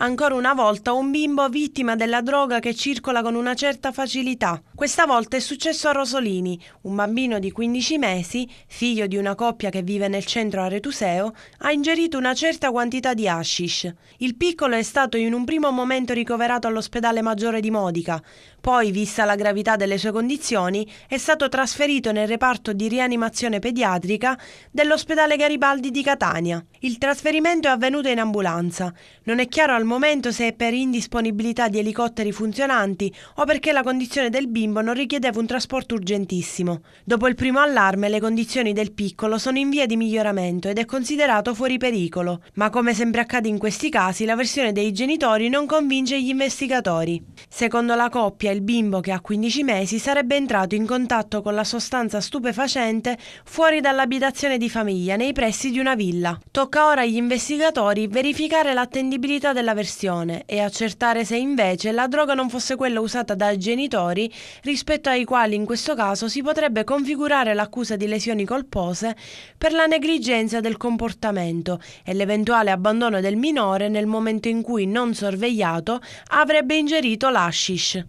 Ancora una volta un bimbo vittima della droga che circola con una certa facilità. Questa volta è successo a Rosolini, un bambino di 15 mesi, figlio di una coppia che vive nel centro aretuseo, ha ingerito una certa quantità di hashish. Il piccolo è stato in un primo momento ricoverato all'ospedale maggiore di Modica, poi, vista la gravità delle sue condizioni, è stato trasferito nel reparto di rianimazione pediatrica dell'ospedale Garibaldi di Catania. Il trasferimento è avvenuto in ambulanza. Non è chiaro al momento se è per indisponibilità di elicotteri funzionanti o perché la condizione del bimbo non richiedeva un trasporto urgentissimo. Dopo il primo allarme le condizioni del piccolo sono in via di miglioramento ed è considerato fuori pericolo, ma come sempre accade in questi casi la versione dei genitori non convince gli investigatori. Secondo la coppia il bimbo che ha 15 mesi sarebbe entrato in contatto con la sostanza stupefacente fuori dall'abitazione di famiglia nei pressi di una villa. Tocca Tocca ora agli investigatori verificare l'attendibilità della versione e accertare se invece la droga non fosse quella usata dai genitori rispetto ai quali in questo caso si potrebbe configurare l'accusa di lesioni colpose per la negligenza del comportamento e l'eventuale abbandono del minore nel momento in cui non sorvegliato avrebbe ingerito l'ashish.